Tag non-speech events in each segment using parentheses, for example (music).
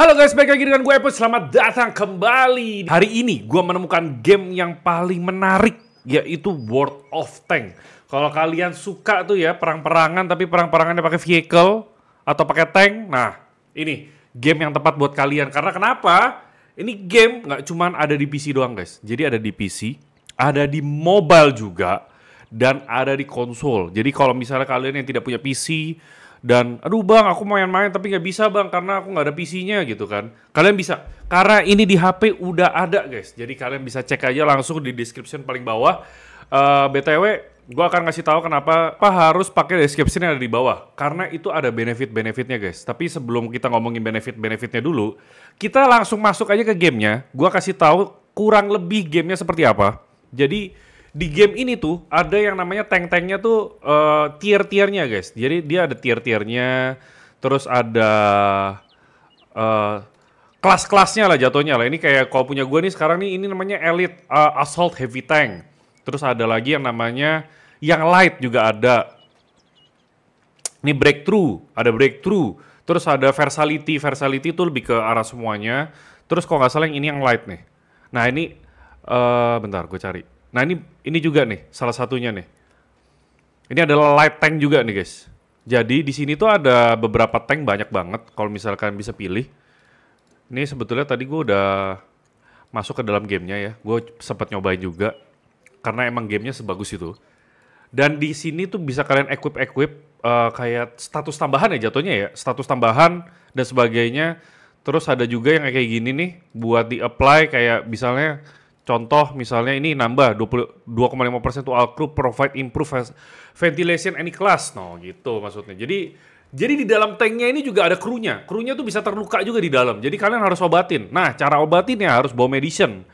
Halo guys, balik lagi dengan gue Epo. Selamat datang kembali. Hari ini gue menemukan game yang paling menarik, yaitu World of Tank. Kalau kalian suka tuh ya perang-perangan, tapi perang-perangannya pakai vehicle atau pakai tank. Nah, ini game yang tepat buat kalian. Karena kenapa? Ini game nggak cuma ada di PC doang guys. Jadi ada di PC, ada di mobile juga, dan ada di konsol. Jadi kalau misalnya kalian yang tidak punya PC, dan aduh bang aku mau main-main tapi nggak bisa bang karena aku nggak ada PC-nya gitu kan kalian bisa karena ini di HP udah ada guys jadi kalian bisa cek aja langsung di description paling bawah uh, eh, btw gue akan ngasih tahu kenapa apa harus pakai description yang ada di bawah karena itu ada benefit benefitnya guys tapi sebelum kita ngomongin benefit benefitnya dulu kita langsung masuk aja ke gamenya gue kasih tahu kurang lebih gamenya seperti apa jadi di game ini tuh ada yang namanya tank-tanknya tuh uh, tier-tiernya guys. Jadi dia ada tier-tiernya, terus ada uh, kelas-kelasnya lah jatuhnya lah. Ini kayak kalau punya gue nih sekarang nih ini namanya elite uh, assault heavy tank. Terus ada lagi yang namanya yang light juga ada. Ini breakthrough, ada breakthrough. Terus ada versatility, versatility tuh lebih ke arah semuanya. Terus kalau nggak salah yang ini yang light nih. Nah ini, uh, bentar gue cari. Nah ini ini juga nih salah satunya nih. Ini adalah light tank juga nih guys. Jadi di sini tuh ada beberapa tank banyak banget kalau misalkan bisa pilih. Ini sebetulnya tadi gue udah masuk ke dalam gamenya ya. Gue sempat nyobain juga karena emang gamenya sebagus itu. Dan di sini tuh bisa kalian equip equip uh, kayak status tambahan ya jatuhnya ya, status tambahan dan sebagainya. Terus ada juga yang kayak gini nih buat di apply kayak misalnya Contoh misalnya ini nambah 2,5 to all crew provide improve ventilation any class. No, gitu maksudnya. Jadi jadi di dalam tanknya ini juga ada krunya. Krunya tuh bisa terluka juga di dalam. Jadi kalian harus obatin. Nah, cara obatinnya harus bawa medicine.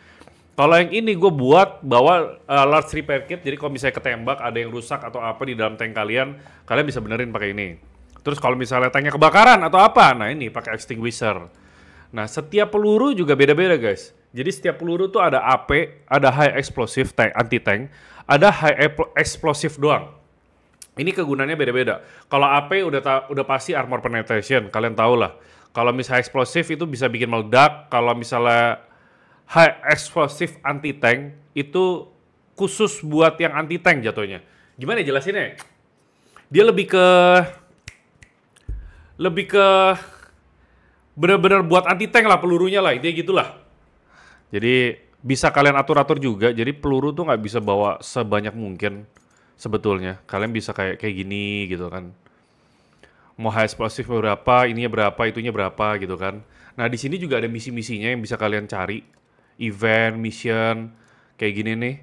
Kalau yang ini gue buat bawa uh, large repair kit. Jadi kalau misalnya ketembak, ada yang rusak atau apa di dalam tank kalian, kalian bisa benerin pakai ini. Terus kalau misalnya tanknya kebakaran atau apa, nah ini pakai extinguisher. Nah, setiap peluru juga beda-beda guys. Jadi setiap peluru tuh ada AP, ada high explosive tank, anti tank, ada high explosive doang. Ini kegunaannya beda-beda. Kalau AP udah ta udah pasti armor penetration, kalian tau lah. Kalau misalnya explosive itu bisa bikin meledak, kalau misalnya high explosive anti tank itu khusus buat yang anti tank jatuhnya. Gimana ya jelasinnya? Dia lebih ke lebih ke benar-benar buat anti tank lah pelurunya lah intinya gitulah jadi bisa kalian atur-atur juga. Jadi peluru tuh nggak bisa bawa sebanyak mungkin sebetulnya. Kalian bisa kayak kayak gini gitu kan. Mau high explosive berapa, ininya berapa, itunya berapa gitu kan. Nah di sini juga ada misi-misinya yang bisa kalian cari. Event, mission, kayak gini nih.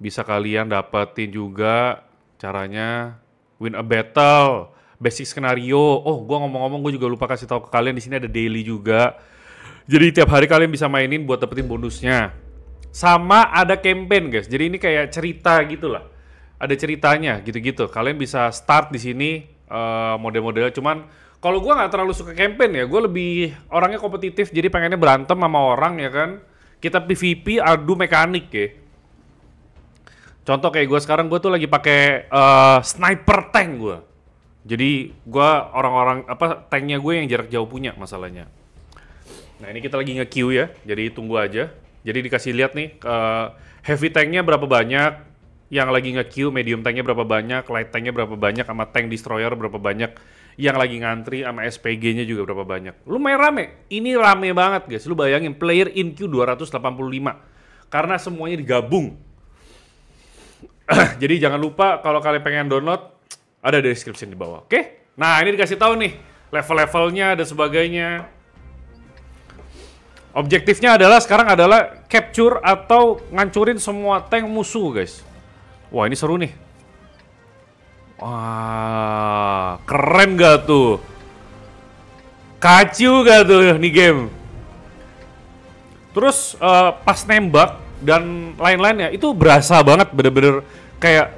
Bisa kalian dapetin juga caranya win a battle, basic skenario. Oh, gua ngomong-ngomong gue juga lupa kasih tahu ke kalian di sini ada daily juga jadi tiap hari kalian bisa mainin buat dapetin bonusnya. Sama ada campaign guys. Jadi ini kayak cerita gitu lah. Ada ceritanya gitu-gitu. Kalian bisa start di sini uh, model-modelnya. Cuman kalau gue nggak terlalu suka campaign ya. Gue lebih orangnya kompetitif. Jadi pengennya berantem sama orang ya kan. Kita PvP adu mekanik ya. Contoh kayak gue sekarang gue tuh lagi pakai uh, sniper tank gue. Jadi gue orang-orang apa tanknya gue yang jarak jauh punya masalahnya. Nah ini kita lagi nge-queue ya, jadi tunggu aja. Jadi dikasih lihat nih, uh, heavy tanknya berapa banyak, yang lagi nge-queue, medium tanknya berapa banyak, light tanknya berapa banyak, sama tank destroyer berapa banyak, yang lagi ngantri sama SPG-nya juga berapa banyak. lu main rame, ini rame banget guys. Lu bayangin, player in queue 285. Karena semuanya digabung. (clears throat) jadi jangan lupa kalau kalian pengen download, ada di description di bawah, oke? Okay? Nah ini dikasih tahu nih, level-levelnya dan sebagainya. Objektifnya adalah sekarang adalah capture atau ngancurin semua tank musuh, guys. Wah, ini seru nih. Wah, keren gak tuh? Kacu gak tuh nih game? Terus uh, pas nembak dan lain-lain ya, itu berasa banget bener-bener kayak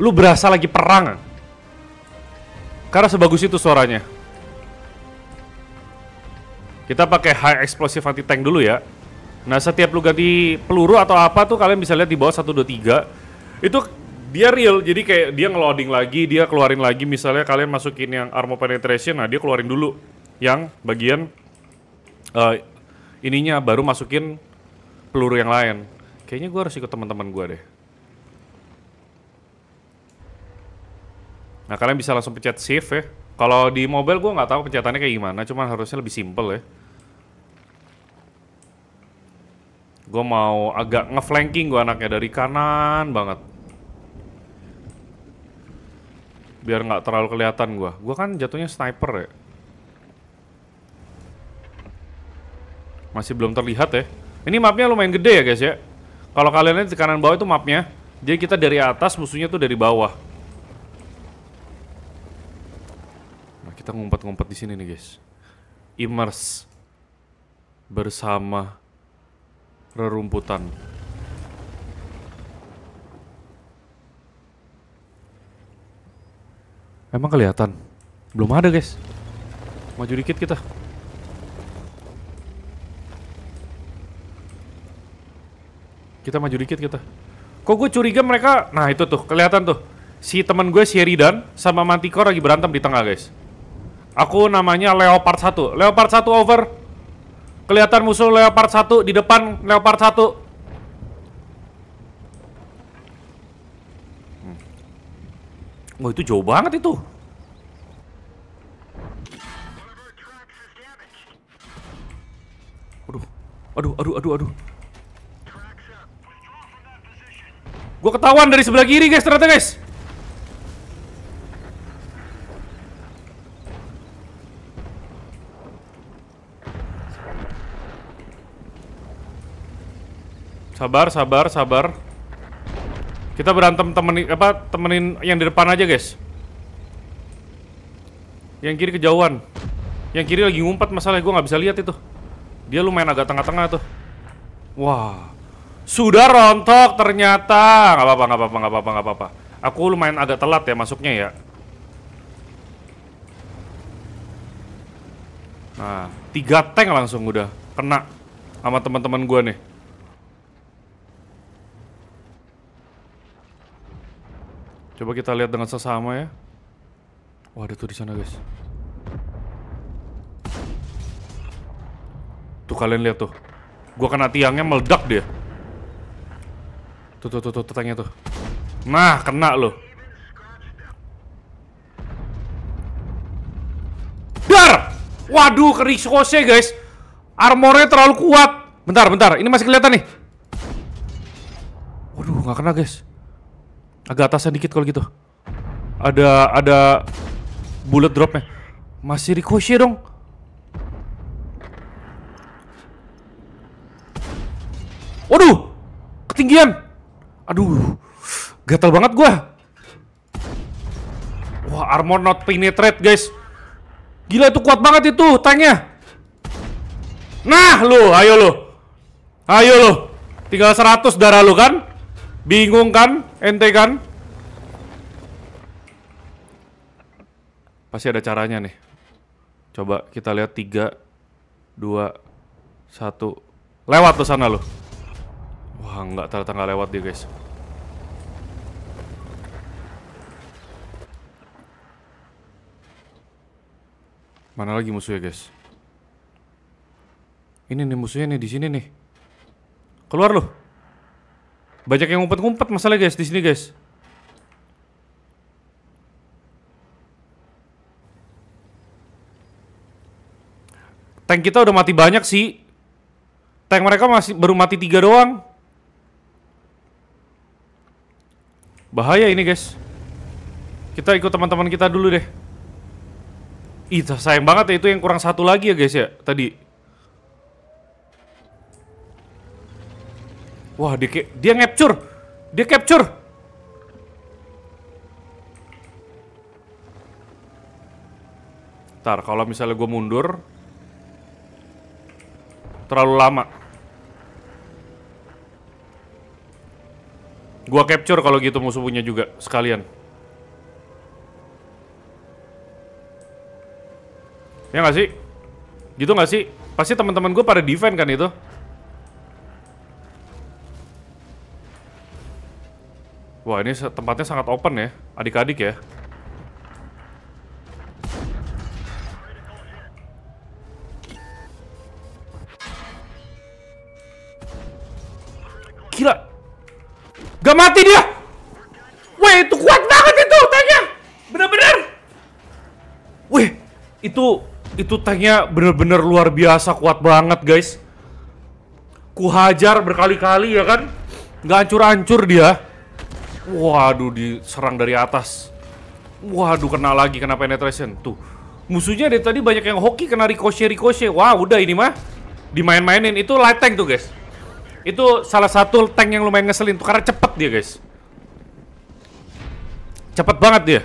lu berasa lagi perang. Karena sebagus itu suaranya. Kita pakai high explosive anti tank dulu ya. Nah, setiap lu ganti peluru atau apa tuh kalian bisa lihat di bawah 1 dua 3. Itu dia real. Jadi kayak dia ngeloading lagi, dia keluarin lagi misalnya kalian masukin yang armor penetration, nah dia keluarin dulu yang bagian uh, ininya baru masukin peluru yang lain. Kayaknya gua harus ikut teman-teman gua deh. Nah, kalian bisa langsung pencet save ya. Kalau di mobile gue nggak tahu pencetannya kayak gimana, cuman harusnya lebih simple ya. Gue mau agak ngeflanking gue anaknya dari kanan banget. Biar nggak terlalu kelihatan gue. Gue kan jatuhnya sniper ya. Masih belum terlihat ya. Ini mapnya lumayan gede ya guys ya. Kalau kalian lihat di kanan bawah itu mapnya. Jadi kita dari atas, musuhnya tuh dari bawah. kita ngumpet-ngumpet di sini nih guys. Immerse bersama rerumputan. Emang kelihatan? Belum ada guys. Maju dikit kita. Kita maju dikit kita. Kok gue curiga mereka? Nah itu tuh kelihatan tuh si teman gue Sheridan sama Manticore lagi berantem di tengah guys. Aku namanya Leopard 1. Leopard 1 over. Kelihatan musuh Leopard 1 di depan Leopard 1. Wah, hmm. itu jauh banget itu. Aduh, aduh, aduh, aduh, aduh. Gue ketahuan dari sebelah kiri guys, ternyata guys. Sabar, sabar, sabar. Kita berantem temenin apa temenin yang di depan aja, guys. Yang kiri kejauhan. Yang kiri lagi ngumpet masalah gue nggak bisa lihat itu. Dia lumayan agak tengah-tengah tuh. Wah. Sudah rontok ternyata. Nggak apa-apa, nggak apa-apa, nggak apa-apa, nggak apa-apa. Aku lumayan agak telat ya masuknya ya. Nah, tiga tank langsung udah kena sama teman-teman gue nih. Coba kita lihat dengan sesama ya. Wah, ada tuh di sana, guys. Tuh kalian lihat tuh. Gua kena tiangnya meledak dia. Tuh tuh tuh tuh, tetangnya tuh. Nah, kena loh. Dar! Waduh, kerikose guys. Armornya terlalu kuat. Bentar, bentar. Ini masih kelihatan nih. Waduh, nggak kena guys. Agak atasnya dikit kalau gitu. Ada ada bullet dropnya. Masih ricochet dong. Waduh, ketinggian. Aduh, gatal banget gua. Wah, armor not penetrate, guys. Gila itu kuat banget itu tanknya. Nah, lo, ayo lo, Ayo lo. Tinggal 100 darah lo kan? Bingung kan? Ente kan? Pasti ada caranya nih. Coba kita lihat 3 2 1. Lewat tuh sana lo. Wah, nggak ternyata nggak lewat dia, guys. Mana lagi musuhnya, guys? Ini nih musuhnya nih di sini nih. Keluar loh. Banyak yang ngumpet-ngumpet masalah guys di sini guys. Tank kita udah mati banyak sih. Tank mereka masih baru mati tiga doang. Bahaya ini guys. Kita ikut teman-teman kita dulu deh. itu sayang banget ya itu yang kurang satu lagi ya guys ya tadi. Wah, dia dia capture. Dia capture. Ntar, kalau misalnya gue mundur terlalu lama. Gue capture kalau gitu musuh punya juga sekalian. Ya nggak sih? Gitu nggak sih? Pasti teman-teman gue pada defend kan itu. Wah ini tempatnya sangat open ya, adik-adik ya. Gila. Gak mati dia! Wih, itu kuat banget itu tanknya! Bener-bener! Wih, itu itu tanknya bener-bener luar biasa kuat banget guys. Kuhajar berkali-kali ya kan? Gak hancur-hancur dia. Waduh, diserang dari atas. Waduh, kena lagi, kena penetration. Tuh, musuhnya dari tadi banyak yang hoki kena ricochet-ricochet. Wah, udah ini mah. Dimain-mainin. Itu light tank tuh, guys. Itu salah satu tank yang lumayan ngeselin tuh, karena cepet dia, guys. Cepet banget dia.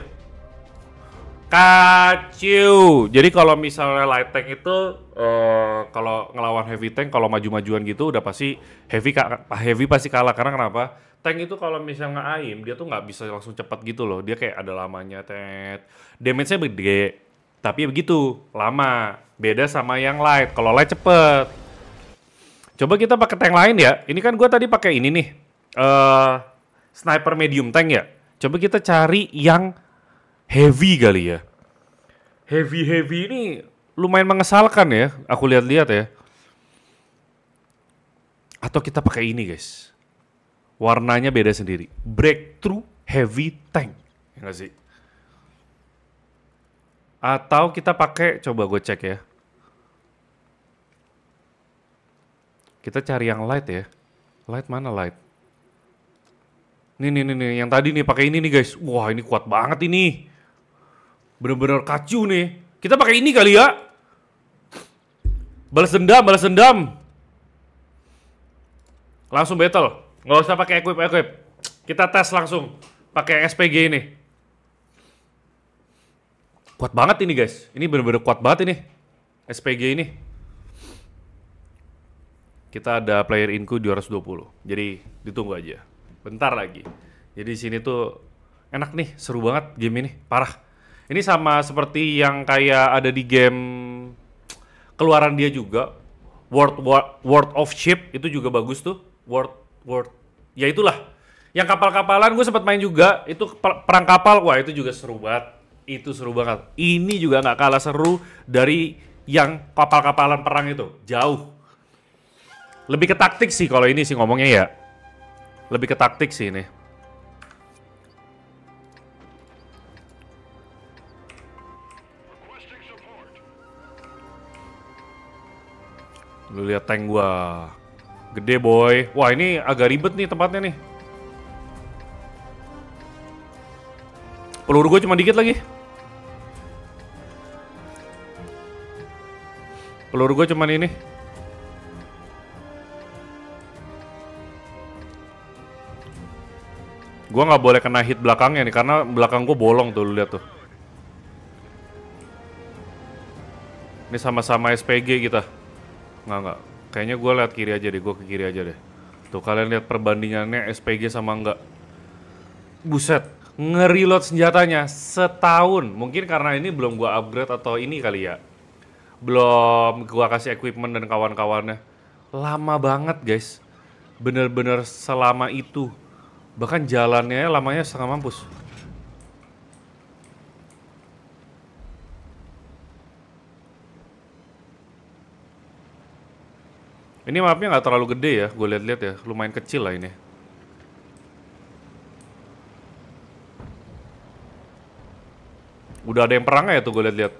Kaciu. Jadi kalau misalnya light tank itu Eh, kalau ngelawan heavy tank kalau maju-majuan gitu udah pasti heavy heavy pasti kalah karena kenapa? Tank itu kalau misalnya aim dia tuh nggak bisa langsung cepat gitu loh. Dia kayak ada lamanya tet. Damage-nya gede. Tapi ya begitu, lama. Beda sama yang light. Kalau light cepet. Coba kita pakai tank lain ya. Ini kan gua tadi pakai ini nih. Uh, sniper medium tank ya. Coba kita cari yang heavy kali ya. Heavy heavy ini lumayan mengesalkan ya, aku lihat-lihat ya. Atau kita pakai ini guys, warnanya beda sendiri. Breakthrough Heavy Tank, ya gak sih? Atau kita pakai, coba gue cek ya. Kita cari yang light ya. Light mana light? Nih, nih, nih, nih. Yang tadi nih pakai ini nih guys. Wah, ini kuat banget ini. Bener-bener kacu nih. Kita pakai ini kali ya. Balas dendam, balas dendam. Langsung battle. Gak usah pakai equip equip. Kita tes langsung pakai SPG ini. Kuat banget ini guys. Ini bener-bener kuat banget ini. SPG ini. Kita ada player inku 220. Jadi ditunggu aja. Bentar lagi. Jadi di sini tuh enak nih, seru banget game ini, parah. Ini sama seperti yang kayak ada di game keluaran dia juga. World War World of Ship itu juga bagus tuh. World World ya itulah. Yang kapal-kapalan gue sempat main juga. Itu perang kapal wah itu juga seru banget. Itu seru banget. Ini juga nggak kalah seru dari yang kapal-kapalan perang itu. Jauh. Lebih ke taktik sih kalau ini sih ngomongnya ya. Lebih ke taktik sih ini. Lu lihat tank gua. Gede boy. Wah ini agak ribet nih tempatnya nih. Peluru gue cuma dikit lagi. Peluru gue cuma ini. Gue nggak boleh kena hit belakangnya nih karena belakang gue bolong tuh lu lihat tuh. Ini sama-sama SPG kita. Nggak, nggak. Kayaknya gue lihat kiri aja deh, gue ke kiri aja deh. Tuh kalian lihat perbandingannya SPG sama enggak. Buset, ngereload senjatanya setahun. Mungkin karena ini belum gue upgrade atau ini kali ya. Belum gue kasih equipment dan kawan-kawannya. Lama banget guys. Bener-bener selama itu. Bahkan jalannya lamanya setengah mampus. Ini mapnya nggak terlalu gede ya, gue lihat-lihat ya, lumayan kecil lah ini. Udah ada yang perang ya tuh gue lihat-lihat.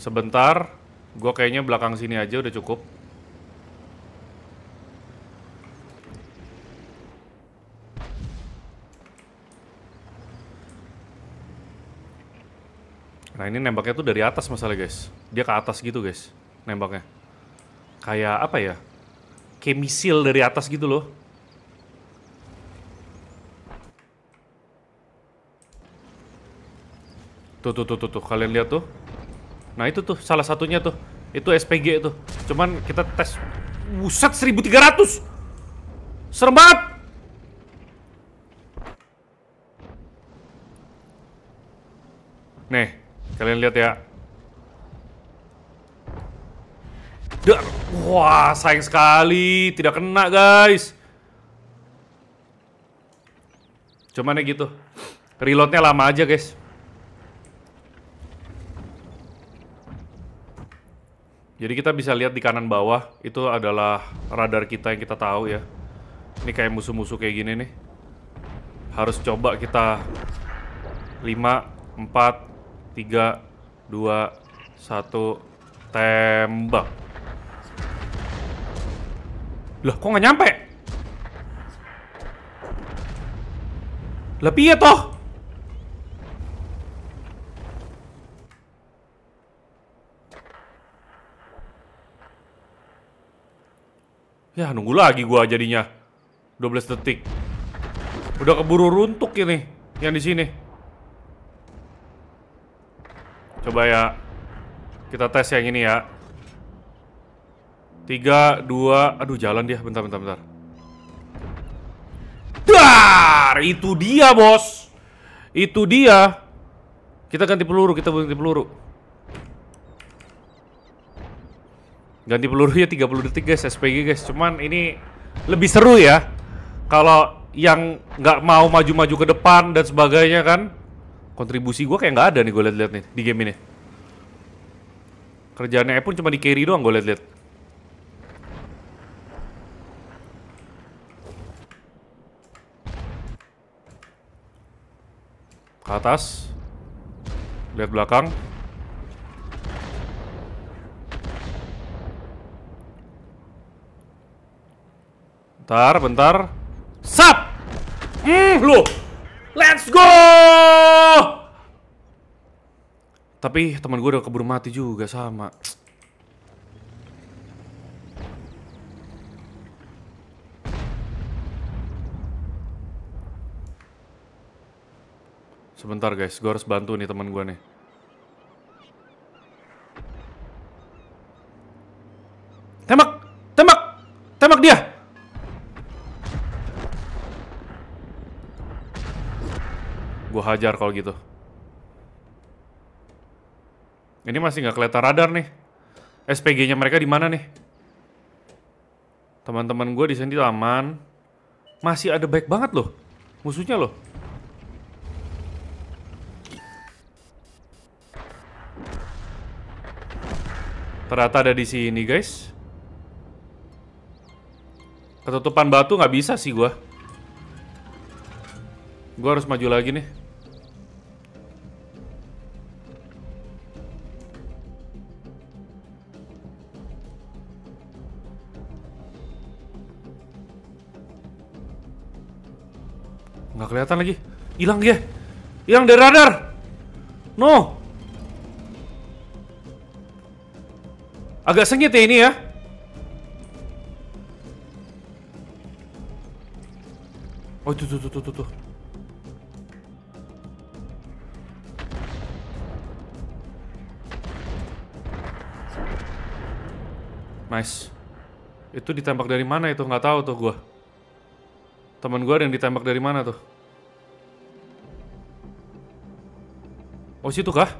Sebentar, gue kayaknya belakang sini aja udah cukup. Nah ini nembaknya tuh dari atas masalah guys. Dia ke atas gitu guys, nembaknya. Kayak apa ya? Kayak misil dari atas gitu loh. Tuh, tuh, tuh, tuh, tuh. Kalian lihat tuh. Nah itu tuh, salah satunya tuh. Itu SPG tuh Cuman kita tes... Buset, 1300! Serem banget! Kalian lihat ya. Dar. Wah, sayang sekali. Tidak kena, guys. Cuman ya gitu. Reloadnya lama aja, guys. Jadi kita bisa lihat di kanan bawah, itu adalah radar kita yang kita tahu ya. Ini kayak musuh-musuh kayak gini nih. Harus coba kita 5, 4, tiga, dua, satu, tembak. Loh, kok nggak nyampe? Lebih ya toh? Ya, nunggu lagi gua jadinya. 12 detik. Udah keburu runtuk ini yang di sini. Coba ya. Kita tes yang ini ya. Tiga, dua, aduh jalan dia, bentar, bentar, bentar. Dar, itu dia bos. Itu dia. Kita ganti peluru, kita ganti peluru. Ganti pelurunya 30 detik guys, SPG guys. Cuman ini lebih seru ya. Kalau yang nggak mau maju-maju ke depan dan sebagainya kan kontribusi gue kayak nggak ada nih gue liat-liat nih di game ini kerjaannya pun cuma di carry doang gue liat-liat ke atas lihat belakang bentar bentar sap hmm Let's go! Tapi teman gue udah keburu mati juga sama. Sebentar guys, gue harus bantu nih teman gue nih. Gue hajar kalau gitu. Ini masih nggak kelihatan radar nih. SPG-nya mereka di mana nih? Teman-teman gue di sini aman. Masih ada baik banget loh. Musuhnya loh. Ternyata ada di sini, guys. Ketutupan batu nggak bisa sih gue. Gue harus maju lagi nih. kelihatan lagi. Hilang dia. Hilang dari radar. No. Agak sengit ya ini ya. Oh, tuh, tuh, tuh, tuh, tuh. Nice. Itu ditembak dari mana itu? Nggak tahu tuh gua. Temen gua ada yang ditembak dari mana tuh? Oh situ kah?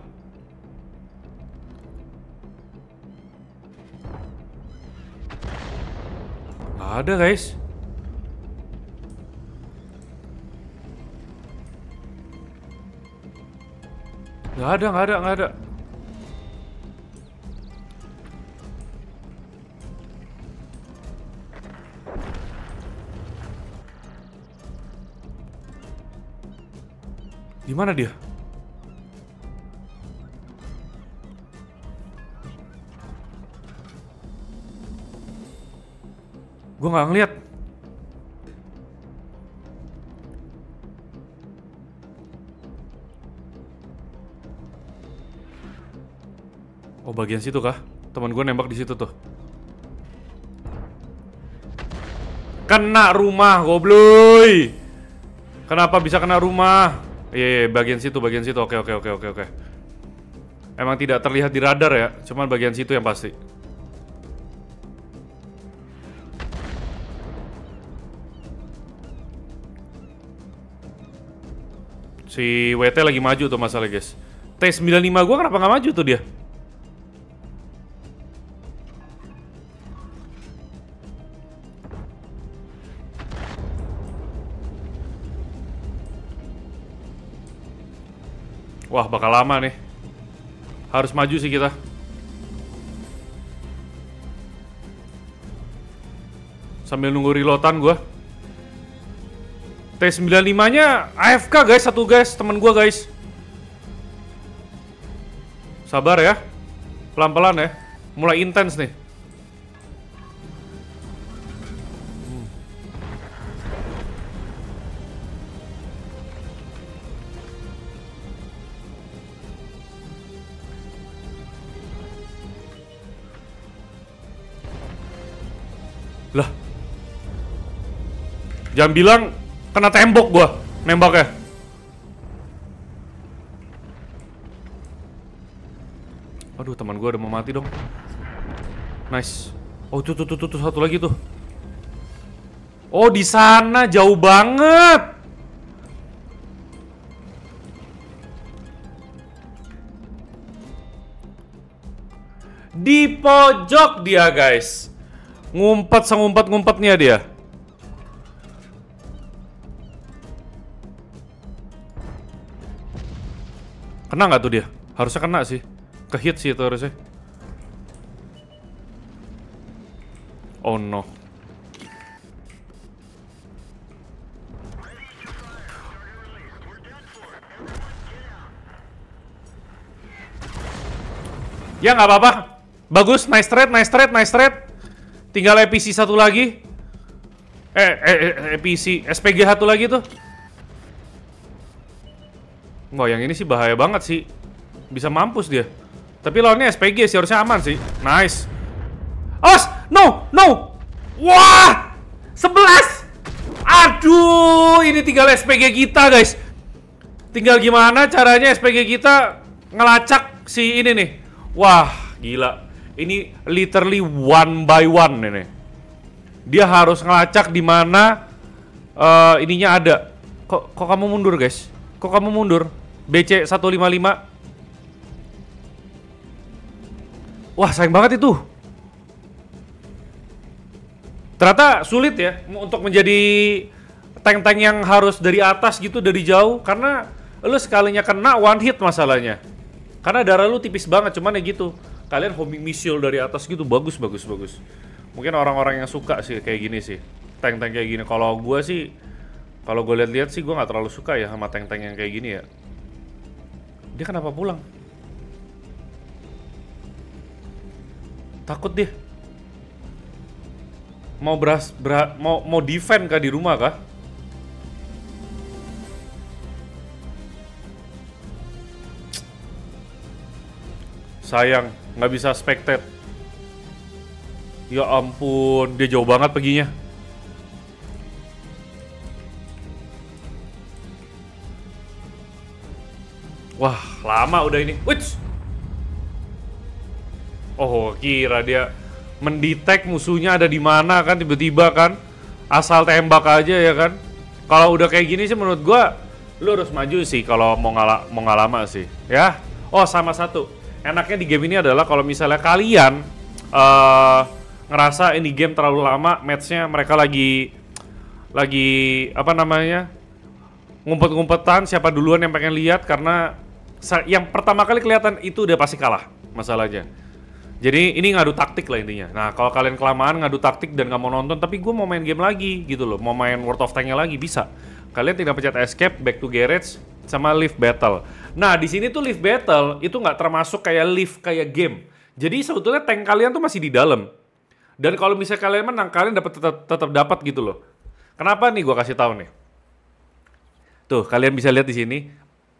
ada guys Gak ada, gak ada, gak ada Di dia? Gue nggak ngeliat. Oh bagian situ kah? Teman gue nembak di situ tuh. Kena rumah, gobloy. Kenapa bisa kena rumah? Iya, yeah, bagian situ, bagian situ. Oke, oke, oke, oke, oke. Emang tidak terlihat di radar ya, cuman bagian situ yang pasti. Si WT lagi maju tuh masalah guys. T95 gua kenapa nggak maju tuh dia? Wah, bakal lama nih. Harus maju sih kita. Sambil nunggu reloadan gua. T95 nya AFK guys satu guys temen gue guys Sabar ya Pelan-pelan ya Mulai intens nih Lah Jangan bilang Kena tembok gua nembaknya. Aduh, teman gua udah mau mati dong. Nice. Oh, tuh tuh tuh tuh, tuh satu lagi tuh. Oh, di sana jauh banget. Di pojok dia, guys. Ngumpet, ngumpet ngumpetnya dia. Kena nggak tuh dia? Harusnya kena sih. hit sih itu harusnya. Oh no. Ya nggak apa-apa. Bagus, nice trade, nice trade, nice trade. Tinggal EPC satu lagi. Eh, eh, eh EPC, SPG satu lagi tuh. Wah yang ini sih bahaya banget sih Bisa mampus dia Tapi lawannya SPG sih harusnya aman sih Nice os No No Wah 11 Aduh Ini tinggal SPG kita guys Tinggal gimana caranya SPG kita Ngelacak si ini nih Wah gila Ini literally one by one nih Dia harus ngelacak di mana uh, ininya ada. Kok kok kamu mundur, guys? Kok kamu mundur? BC 155 Wah sayang banget itu Ternyata sulit ya Untuk menjadi tank-tank yang harus dari atas gitu Dari jauh Karena lu sekalinya kena one hit masalahnya Karena darah lu tipis banget Cuman ya gitu Kalian homing missile dari atas gitu Bagus bagus bagus Mungkin orang-orang yang suka sih kayak gini sih Tank-tank kayak gini Kalau gue sih kalau gue lihat-lihat sih gue nggak terlalu suka ya sama tank-tank yang kayak gini ya dia kenapa pulang? Takut dia. Mau beras, bera, mau mau defend kah di rumah kah? Sayang, nggak bisa spectate. Ya ampun, dia jauh banget perginya. Wah, lama udah ini. Wits. Oh, kira dia mendetek musuhnya ada di mana kan tiba-tiba kan asal tembak aja ya kan. Kalau udah kayak gini sih menurut gua lu harus maju sih kalau mau ngala mau ngalama sih ya. Oh, sama satu. Enaknya di game ini adalah kalau misalnya kalian uh, ngerasa ini game terlalu lama, matchnya mereka lagi lagi apa namanya? ngumpet-ngumpetan siapa duluan yang pengen lihat karena yang pertama kali kelihatan itu udah pasti kalah masalahnya. Jadi ini ngadu taktik lah intinya. Nah kalau kalian kelamaan ngadu taktik dan nggak mau nonton, tapi gue mau main game lagi gitu loh, mau main World of tank lagi bisa. Kalian tinggal pencet escape, back to garage, sama live battle. Nah di sini tuh live battle itu nggak termasuk kayak live kayak game. Jadi sebetulnya tank kalian tuh masih di dalam. Dan kalau misalnya kalian menang, kalian dapat tetap, tetap dapat gitu loh. Kenapa nih gue kasih tahu nih? Tuh, kalian bisa lihat di sini.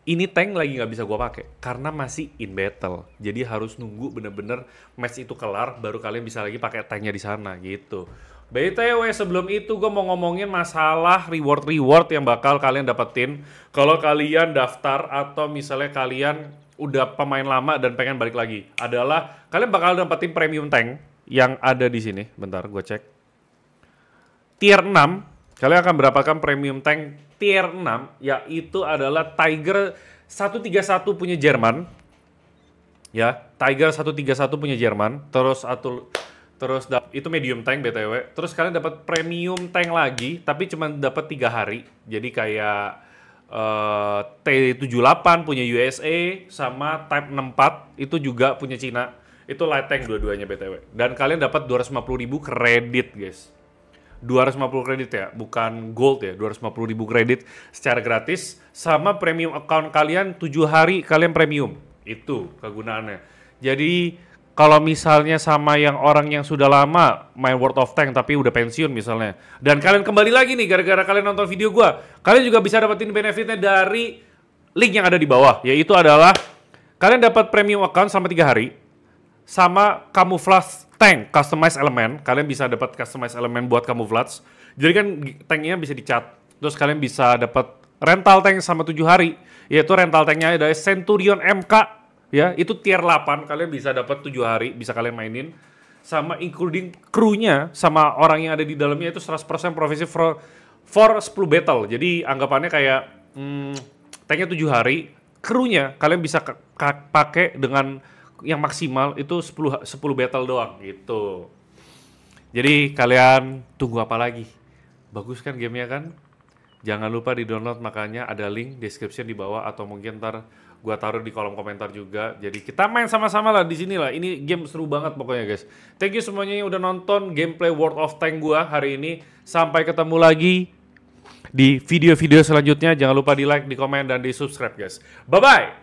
Ini tank lagi nggak bisa gua pakai karena masih in battle. Jadi harus nunggu bener-bener match itu kelar baru kalian bisa lagi pakai tanknya di sana gitu. BTW sebelum itu gue mau ngomongin masalah reward-reward yang bakal kalian dapetin kalau kalian daftar atau misalnya kalian udah pemain lama dan pengen balik lagi adalah kalian bakal dapetin premium tank yang ada di sini. Bentar gue cek. Tier 6 kalian akan mendapatkan premium tank tier 6 yaitu adalah Tiger 131 punya Jerman. Ya, Tiger 131 punya Jerman, terus atul terus itu medium tank BTW. Terus kalian dapat premium tank lagi tapi cuma dapat tiga hari. Jadi kayak eh, uh, T78 punya USA sama Type 64 itu juga punya Cina. Itu light tank dua-duanya BTW. Dan kalian dapat 250.000 kredit, guys. 250 kredit ya, bukan gold ya, 250 ribu kredit secara gratis sama premium account kalian 7 hari kalian premium. Itu kegunaannya. Jadi kalau misalnya sama yang orang yang sudah lama main World of Tank tapi udah pensiun misalnya dan kalian kembali lagi nih gara-gara kalian nonton video gue kalian juga bisa dapetin benefitnya dari link yang ada di bawah yaitu adalah kalian dapat premium account sama tiga hari sama camouflage tank customize elemen, kalian bisa dapat customize elemen buat camouflage. Jadi kan tanknya bisa dicat. Terus kalian bisa dapat rental tank sama tujuh hari. Yaitu rental tanknya ada Centurion MK ya, itu tier 8 kalian bisa dapat tujuh hari, bisa kalian mainin sama including krunya sama orang yang ada di dalamnya itu 100% profesi for, for 10 battle. Jadi anggapannya kayak hmm, tanknya tujuh hari, krunya kalian bisa pakai dengan yang maksimal itu 10 10 battle doang gitu. Jadi kalian tunggu apa lagi? Bagus kan gamenya kan? Jangan lupa di download makanya ada link description di bawah atau mungkin ntar gua taruh di kolom komentar juga. Jadi kita main sama-sama lah di sini lah. Ini game seru banget pokoknya guys. Thank you semuanya yang udah nonton gameplay World of Tank gua hari ini. Sampai ketemu lagi di video-video selanjutnya. Jangan lupa di like, di komen, dan di subscribe guys. Bye-bye!